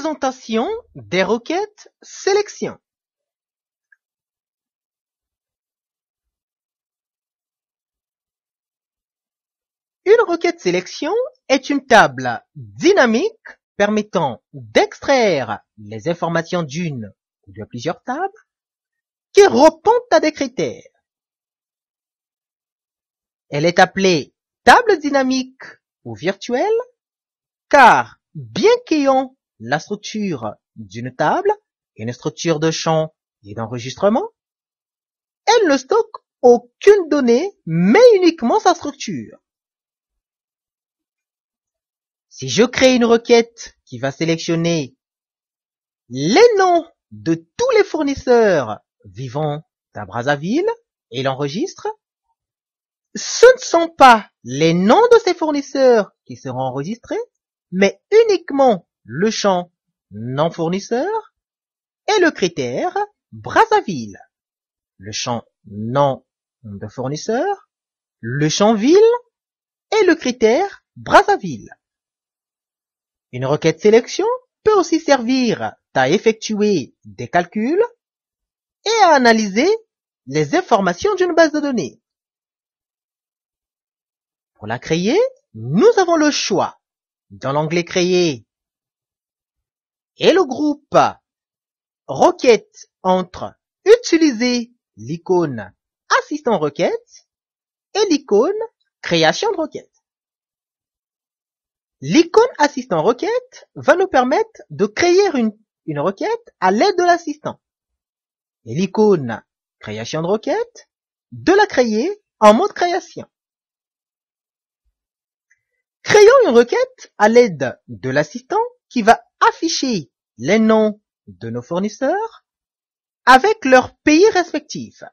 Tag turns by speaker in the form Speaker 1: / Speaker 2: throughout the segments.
Speaker 1: présentation des requêtes sélection. Une requête sélection est une table dynamique permettant d'extraire les informations d'une ou de plusieurs tables qui répondent à des critères. Elle est appelée table dynamique ou virtuelle car bien qu'ayant la structure d'une table et une structure de champ et d'enregistrement. Elle ne stocke aucune donnée, mais uniquement sa structure. Si je crée une requête qui va sélectionner les noms de tous les fournisseurs vivant à Brazzaville et l'enregistre, ce ne sont pas les noms de ces fournisseurs qui seront enregistrés, mais uniquement le champ non fournisseur et le critère Brazzaville, le champ Non de fournisseur, le champ ville et le critère Brazzaville. Une requête sélection peut aussi servir à effectuer des calculs et à analyser les informations d'une base de données. Pour la créer, nous avons le choix dans l'onglet Créer et le groupe requête entre utiliser l'icône assistant requête et l'icône création de requête. L'icône assistant requête va nous permettre de créer une, une requête à l'aide de l'assistant. Et l'icône création de requête de la créer en mode création. Créons une requête à l'aide de l'assistant qui va afficher les noms de nos fournisseurs avec leurs pays respectifs.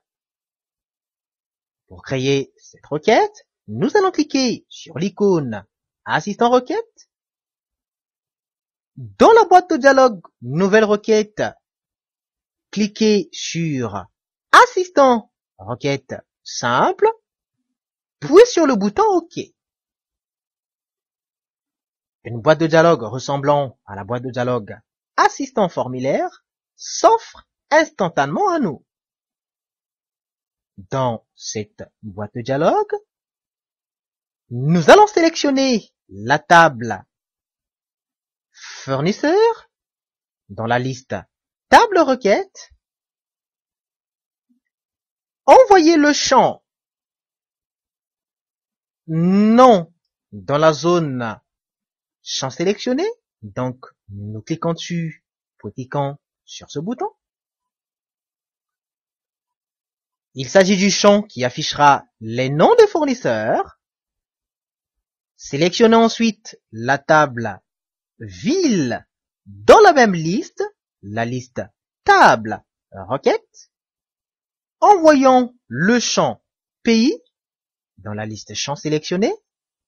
Speaker 1: Pour créer cette requête, nous allons cliquer sur l'icône Assistant requête. Dans la boîte de dialogue Nouvelle requête, cliquez sur Assistant requête simple, puis sur le bouton OK. Une boîte de dialogue ressemblant à la boîte de dialogue Assistant formulaire s'offre instantanément à nous. Dans cette boîte de dialogue, nous allons sélectionner la table Fournisseur dans la liste Table requête. Envoyer le champ Nom dans la zone Champ sélectionné, donc nous cliquons dessus, pour cliquons sur ce bouton. Il s'agit du champ qui affichera les noms des fournisseurs. Sélectionnons ensuite la table ville dans la même liste, la liste table requête. Envoyons le champ pays dans la liste champ sélectionné.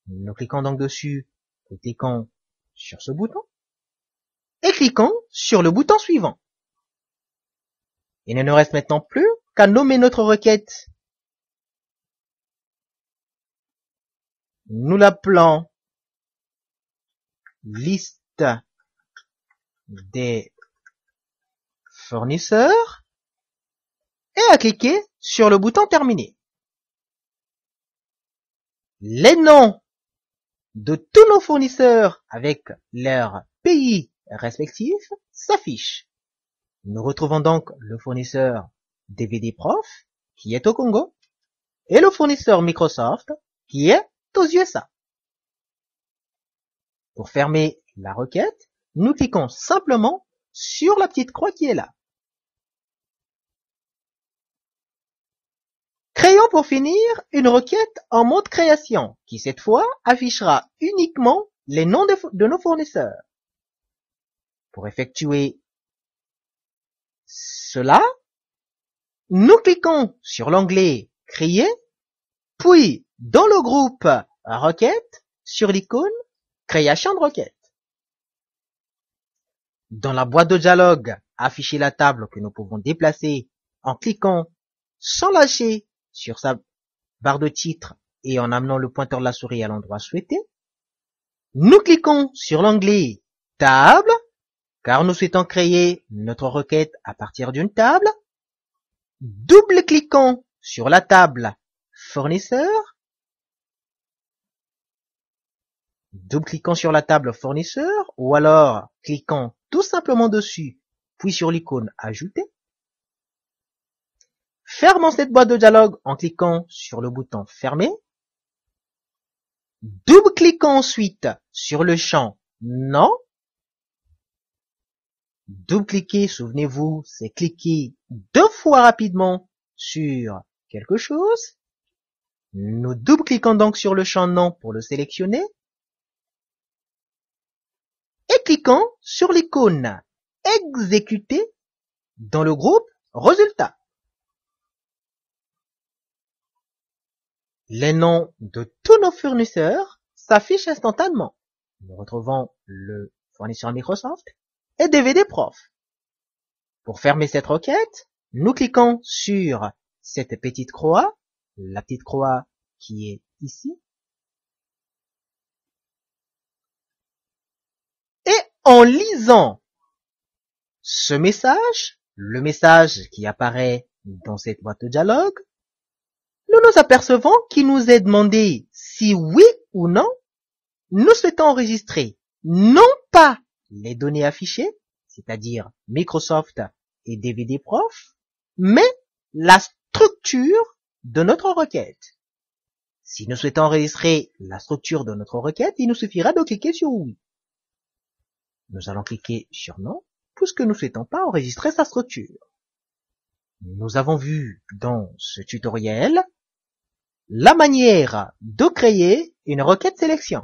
Speaker 1: Nous cliquons donc dessus Cliquons sur ce bouton et cliquons sur le bouton suivant. Il ne nous reste maintenant plus qu'à nommer notre requête. Nous l'appelons liste des fournisseurs et à cliquer sur le bouton Terminer ». Les noms de tous nos fournisseurs avec leurs pays respectifs s'affichent. Nous retrouvons donc le fournisseur DVD Prof qui est au Congo et le fournisseur Microsoft qui est aux USA. Pour fermer la requête, nous cliquons simplement sur la petite croix qui est là. Créons pour finir une requête en mode création qui cette fois affichera uniquement les noms de, nos fournisseurs. Pour effectuer cela, nous cliquons sur l'onglet Créer, puis dans le groupe Requête, sur l'icône Création de requête. Dans la boîte de dialogue, afficher la table que nous pouvons déplacer en cliquant sans lâcher sur sa barre de titre et en amenant le pointeur de la souris à l'endroit souhaité, nous cliquons sur l'onglet Table, car nous souhaitons créer notre requête à partir d'une table. Double-cliquons sur la table Fournisseur. Double-cliquons sur la table Fournisseur, ou alors cliquons tout simplement dessus, puis sur l'icône Ajouter fermons cette boîte de dialogue en cliquant sur le bouton fermer. Double-cliquons ensuite sur le champ non. double cliquer souvenez-vous, c'est cliquer deux fois rapidement sur quelque chose. Nous double-cliquons donc sur le champ non pour le sélectionner. Et cliquons sur l'icône exécuter dans le groupe résultat. Les noms de tous nos fournisseurs s'affichent instantanément, nous retrouvons le fournisseur Microsoft et DVD Prof. Pour fermer cette requête, nous cliquons sur cette petite croix, la petite croix qui est ici, et en lisant ce message, le message qui apparaît dans cette boîte de dialogue, nous nous apercevons qu'il nous est demandé si oui ou non nous souhaitons enregistrer non pas les données affichées, c'est-à-dire Microsoft et DVD Prof, mais la structure de notre requête. Si nous souhaitons enregistrer la structure de notre requête, il nous suffira de cliquer sur oui. Nous allons cliquer sur non puisque nous ne souhaitons pas enregistrer sa structure. Nous avons vu dans ce tutoriel la manière de créer une requête sélection.